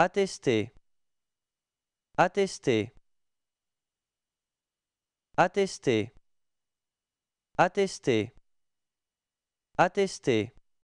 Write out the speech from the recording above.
Attester. Attester. Attester. Attester. Attester.